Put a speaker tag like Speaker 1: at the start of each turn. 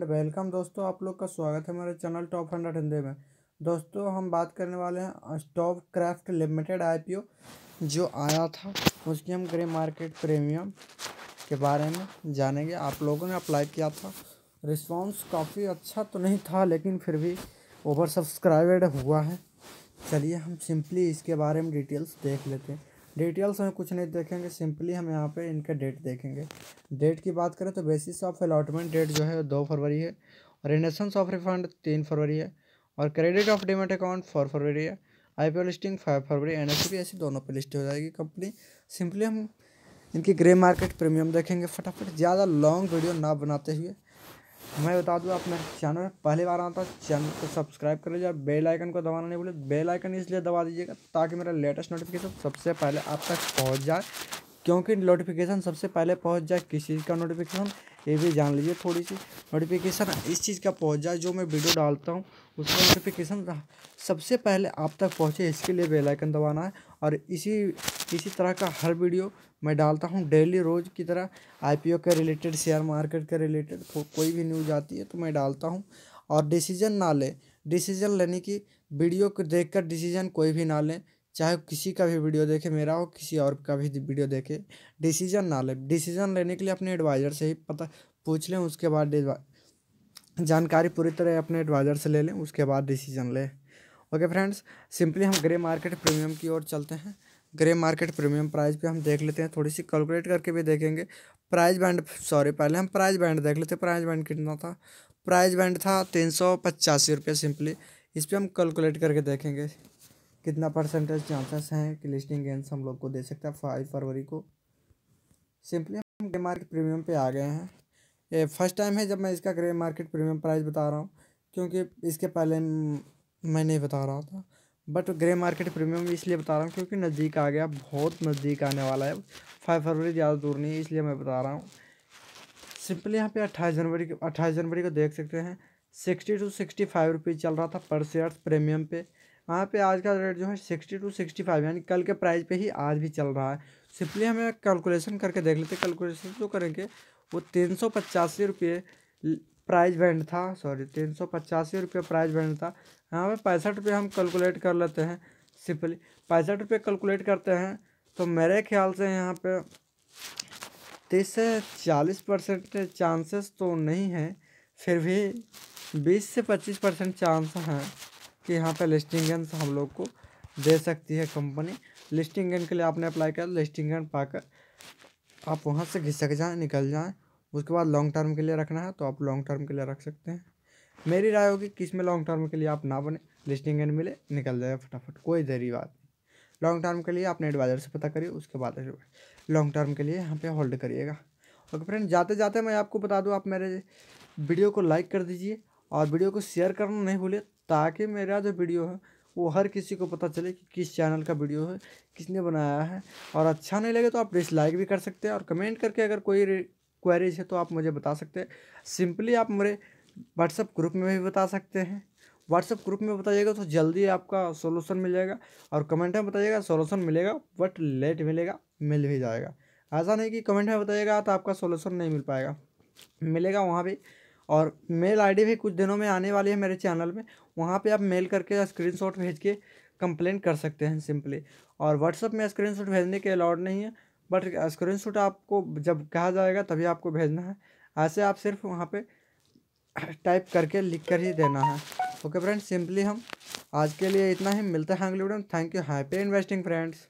Speaker 1: and welcome दोस्तों आप लोग का स्वागत है हमारे चैनल टॉप हंड्रेड हिंदी में दोस्तों हम बात करने वाले हैं स्टॉप क्राफ्ट लिमिटेड आईपीओ जो आया था उसकी हम ग्रे मार्केट प्रीमियम के बारे में जानेंगे आप लोगों ने अप्लाई किया था रिस्पॉन्स काफ़ी अच्छा तो नहीं था लेकिन फिर भी ओवर सब्सक्राइबेड हुआ है चलिए हम सिंपली इसके बारे में डिटेल्स देख लेते हैं डिटेल्स हमें कुछ नहीं देखेंगे सिंपली हम यहाँ पे इनका डेट देखेंगे डेट की बात करें तो बेसिस ऑफ अलॉटमेंट डेट जो है दो फरवरी है और रेनेसेंस ऑफ रिफंड तीन फरवरी है और credit of demat account four फरवरी है आई पी लिस्टिंग फाइव फरवरी एन एस ऐसी दोनों पर लिस्ट हो जाएगी कंपनी सिंपली हम इनकी ग्रे मार्केट प्रीमियम देखेंगे फटाफट ज़्यादा लॉन्ग वीडियो ना बनाते हुए मैं बता दूं आप मेरे चैनल में पहली बार आता चैनल को सब्सक्राइब कर लीजिए बेल आइकन को दबाना नहीं भूलिए बेल आइकन इसलिए दबा दीजिएगा ताकि मेरा लेटेस्ट नोटिफिकेशन सबसे पहले आप तक पहुंच जाए क्योंकि नोटिफिकेशन सबसे पहले पहुंच जाए किस चीज़ का नोटिफिकेशन ये भी जान लीजिए थोड़ी सी नोटिफिकेशन इस चीज़ का पहुंच जाए जो मैं वीडियो डालता हूँ उसका नोटिफिकेशन सबसे पहले आप तक पहुँचे इसके लिए बेल आइकन दबाना है और इसी इसी तरह का हर वीडियो मैं डालता हूँ डेली रोज़ की तरह ओ के रिलेटेड शेयर मार्केट के रिलेटेड को, कोई भी न्यूज़ आती है तो मैं डालता हूँ और डिसीजन ना लें डिसीजन लेने की वीडियो को कर डिसीजन कोई भी ना लें चाहे किसी का भी वीडियो देखे मेरा हो किसी और का भी वीडियो देखे डिसीजन ना ले डिसीजन लेने के लिए अपने एडवाइज़र से ही पता पूछ लें उसके बाद जानकारी पूरी तरह अपने एडवाइज़र से ले लें उसके बाद डिसीजन लें ओके फ्रेंड्स सिंपली हम ग्रे मार्केट प्रीमियम की ओर चलते हैं ग्रे मार्केट प्रीमियम प्राइस पे हम देख लेते हैं थोड़ी सी कैलकुलेट करके भी देखेंगे प्राइस बैंड सॉरी पहले हम प्राइस बैंड देख लेते हैं प्राइस बैंड कितना था प्राइस बैंड था तीन सौ पचासी रुपये सिंपली इस पर हम कैलकुलेट करके देखेंगे कितना परसेंटेज चांसेस हैं कि लिस्टिंग गेंस हम लोग को दे सकते हैं फाइव फरवरी को सिंपली हम ग्रे मार्केट प्रीमियम पे आ गए हैं ये फर्स्ट टाइम है जब मैं इसका ग्रे मार्केट प्रीमियम प्राइस बता रहा हूँ क्योंकि इसके पहले मैं नहीं बता रहा था बट ग्रे मार्केट प्रीमियम इसलिए बता रहा हूँ क्योंकि नज़दीक आ गया बहुत नज़दीक आने वाला है फाइव फरवरी ज़्यादा दूर नहीं है इसलिए मैं बता रहा हूँ सिंपली यहाँ पे अट्ठाईस जनवरी को अट्ठाईस जनवरी को देख सकते हैं sixty to sixty five rupees चल रहा था पर शेयर प्रीमियम पे वहाँ पे आज का रेट जो है सिक्सटी टू सिक्सटी फाइव यानी कल के प्राइस पे ही आज भी चल रहा है सिंपली हमें कैलकुलेशन करके देख लेते कैलकुलेशन जो करेंगे वो तीन सौ पचासी रुपये प्राइज बैंड था सॉरी तीन सौ पचासी रुपये प्राइज बैंड था यहाँ पे पैंसठ रुपये हम कैलकुलेट कर लेते हैं सिंपली पैंसठ रुपये कैलकुलेट करते हैं तो मेरे ख्याल से यहाँ पर तीस से चालीस परसेंट चांसेस तो नहीं हैं फिर भी बीस से पच्चीस परसेंट चांस हैं कि यहाँ पे लिस्टिंग गेन हम लोग को दे सकती है कंपनी लिस्टिंग गेन के लिए आपने अप्लाई किया लिस्टिंग गेन पाकर आप वहाँ से घिसक जाएँ निकल जाएँ उसके बाद लॉन्ग टर्म के लिए रखना है तो आप लॉन्ग टर्म के लिए रख सकते हैं मेरी राय होगी किस में लॉन्ग टर्म के लिए आप ना बने लिस्टिंग एंड मिले निकल जाए फटाफट कोई देरी बात नहीं लॉन्ग टर्म के लिए आपने एडवाइज़र से पता करिए उसके बाद लॉन्ग टर्म के लिए यहाँ पे होल्ड करिएगा ओके फ्रेंड जाते जाते मैं आपको बता दूँ आप मेरे वीडियो को लाइक कर दीजिए और वीडियो को शेयर करना नहीं भूलिए ताकि मेरा जो वीडियो है वो हर किसी को पता चले कि किस चैनल का वीडियो है किसने बनाया है और अच्छा नहीं लगे तो आप डिसलाइक भी कर सकते हैं और कमेंट करके अगर कोई क्वेरीज है तो आप मुझे बता सकते हैं सिंपली आप मेरे व्हाट्सएप ग्रुप में भी बता सकते हैं व्हाट्सएप ग्रुप में बताइएगा तो जल्दी आपका सोल्यूशन मिल जाएगा और कमेंट में बताइएगा सोल्यूशन मिलेगा बट लेट मिलेगा मिल भी जाएगा ऐसा नहीं कि कमेंट में बताइएगा तो आपका सोल्यूशन नहीं मिल पाएगा मिलेगा वहाँ भी और मेल आईडी भी कुछ दिनों में आने वाली है मेरे चैनल में वहाँ पे आप मेल करके स्क्रीनशॉट भेज के कंप्लेन कर सकते हैं सिंपली और व्हाट्सअप में स्क्रीनशॉट भेजने के अलाउड नहीं है बट स्क्रीनशॉट आपको जब कहा जाएगा तभी आपको भेजना है ऐसे आप सिर्फ वहाँ पे टाइप करके लिख कर ही देना है ओके फ्रेंड्स सिंपली हम आज के लिए इतना ही मिलता है अगले वीडियो में thank you happy investing friends